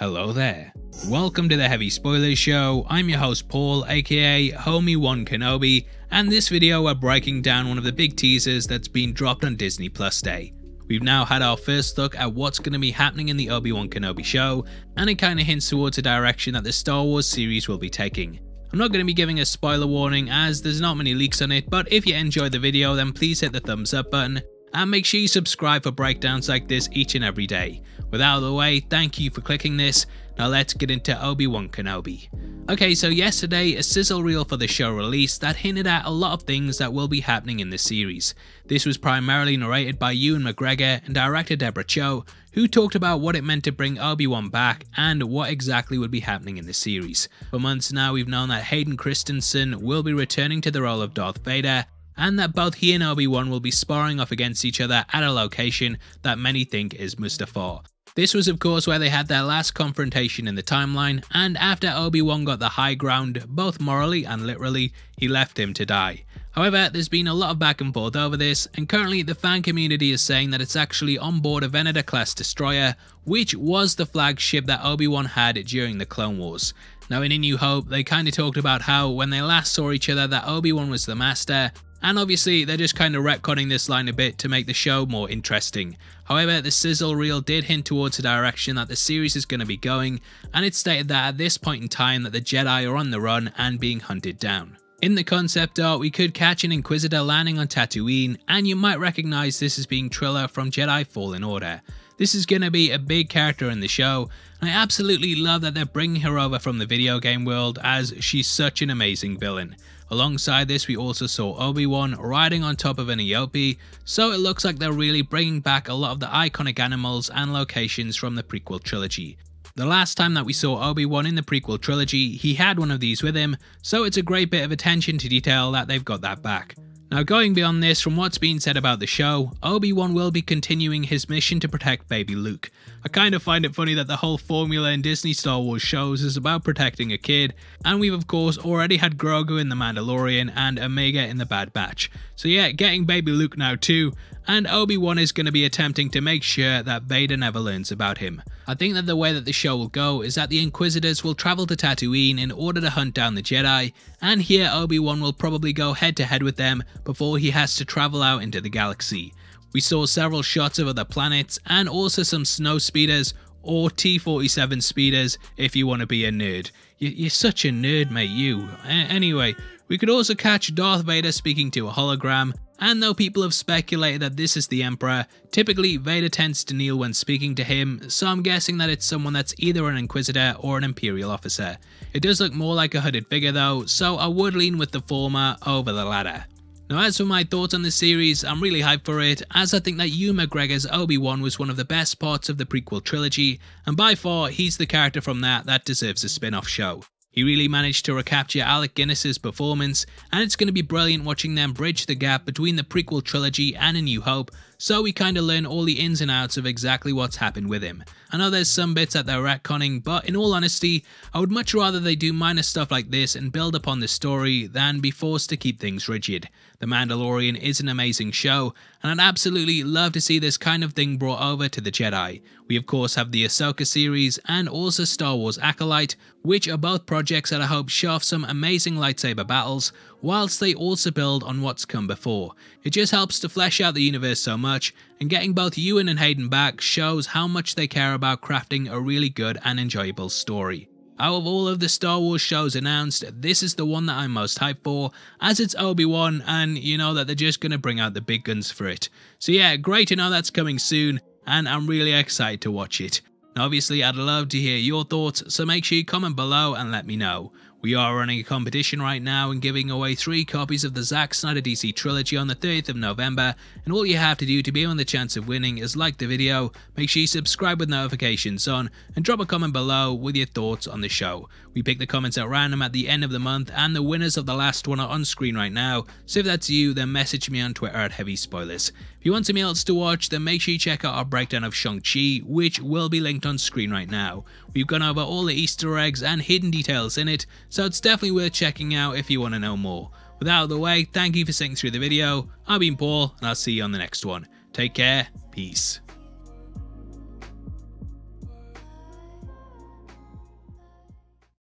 Hello there. Welcome to the Heavy Spoilers Show. I'm your host Paul, aka Homie One Kenobi, and this video we're breaking down one of the big teasers that's been dropped on Disney Plus Day. We've now had our first look at what's going to be happening in the Obi-Wan Kenobi show, and it kind of hints towards a direction that the Star Wars series will be taking. I'm not going to be giving a spoiler warning as there's not many leaks on it, but if you enjoyed the video then please hit the thumbs up button, and make sure you subscribe for breakdowns like this each and every day. Without a the way, thank you for clicking this. Now let's get into Obi-Wan Kenobi. Okay, so yesterday, a sizzle reel for the show released that hinted at a lot of things that will be happening in the series. This was primarily narrated by Ewan McGregor and director Deborah Cho, who talked about what it meant to bring Obi-Wan back and what exactly would be happening in the series. For months now, we've known that Hayden Christensen will be returning to the role of Darth Vader, and that both he and Obi-Wan will be sparring off against each other at a location that many think is Mustafar. This was of course where they had their last confrontation in the timeline, and after Obi-Wan got the high ground, both morally and literally, he left him to die. However, there's been a lot of back and forth over this, and currently the fan community is saying that it's actually on board a Venator class destroyer, which was the flagship that Obi-Wan had during the Clone Wars. Now in A New Hope, they kinda talked about how when they last saw each other that Obi-Wan was the master, and obviously, they're just kind of retconning this line a bit to make the show more interesting. However, the sizzle reel did hint towards the direction that the series is going to be going, and it stated that at this point in time that the Jedi are on the run and being hunted down. In the concept art, we could catch an Inquisitor landing on Tatooine, and you might recognise this as being Triller from Jedi Fallen Order. This is going to be a big character in the show, and I absolutely love that they're bringing her over from the video game world as she's such an amazing villain. Alongside this, we also saw Obi-Wan riding on top of an Eope, so it looks like they're really bringing back a lot of the iconic animals and locations from the prequel trilogy. The last time that we saw Obi-Wan in the prequel trilogy, he had one of these with him, so it's a great bit of attention to detail that they've got that back. Now going beyond this, from what's been said about the show, Obi-Wan will be continuing his mission to protect baby Luke. I kind of find it funny that the whole formula in Disney Star Wars shows is about protecting a kid, and we've of course already had Grogu in The Mandalorian and Omega in The Bad Batch. So yeah, getting baby Luke now too, and Obi-Wan is going to be attempting to make sure that Vader never learns about him. I think that the way that the show will go is that the Inquisitors will travel to Tatooine in order to hunt down the Jedi, and here Obi-Wan will probably go head to head with them before he has to travel out into the galaxy. We saw several shots of other planets and also some snow speeders or T-47 speeders if you want to be a nerd. You're such a nerd mate you. Anyway, we could also catch Darth Vader speaking to a hologram and though people have speculated that this is the Emperor, typically Vader tends to kneel when speaking to him, so I'm guessing that it's someone that's either an Inquisitor or an Imperial officer. It does look more like a hooded figure though, so I would lean with the former over the latter. Now as for my thoughts on this series, I'm really hyped for it, as I think that Hugh McGregor's Obi-Wan was one of the best parts of the prequel trilogy, and by far he's the character from that that deserves a spin-off show. He really managed to recapture Alec Guinness's performance, and it's going to be brilliant watching them bridge the gap between the prequel trilogy and A New Hope so we kind of learn all the ins and outs of exactly what's happened with him. I know there's some bits that they're retconning, but in all honesty, I would much rather they do minor stuff like this and build upon the story than be forced to keep things rigid. The Mandalorian is an amazing show, and I'd absolutely love to see this kind of thing brought over to the Jedi. We of course have the Ahsoka series and also Star Wars Acolyte, which are both projects that I hope show off some amazing lightsaber battles, whilst they also build on what's come before. It just helps to flesh out the universe so much much, and getting both Ewan and Hayden back shows how much they care about crafting a really good and enjoyable story. Out of all of the Star Wars shows announced, this is the one that I'm most hyped for, as it's Obi-Wan, and you know that they're just going to bring out the big guns for it. So yeah, great to know that's coming soon, and I'm really excited to watch it. obviously, I'd love to hear your thoughts, so make sure you comment below and let me know. We are running a competition right now and giving away 3 copies of the Zack Snyder DC Trilogy on the 30th of November, and all you have to do to be on the chance of winning is like the video, make sure you subscribe with notifications on, and drop a comment below with your thoughts on the show. We pick the comments at random at the end of the month, and the winners of the last one are on screen right now, so if that's you, then message me on Twitter at Heavy Spoilers. If you want something else to watch, then make sure you check out our breakdown of Shang-Chi, which will be linked on screen right now. We've gone over all the Easter eggs and hidden details in it, so it's definitely worth checking out if you want to know more. With the way, thank you for sitting through the video. I've been Paul, and I'll see you on the next one. Take care, peace.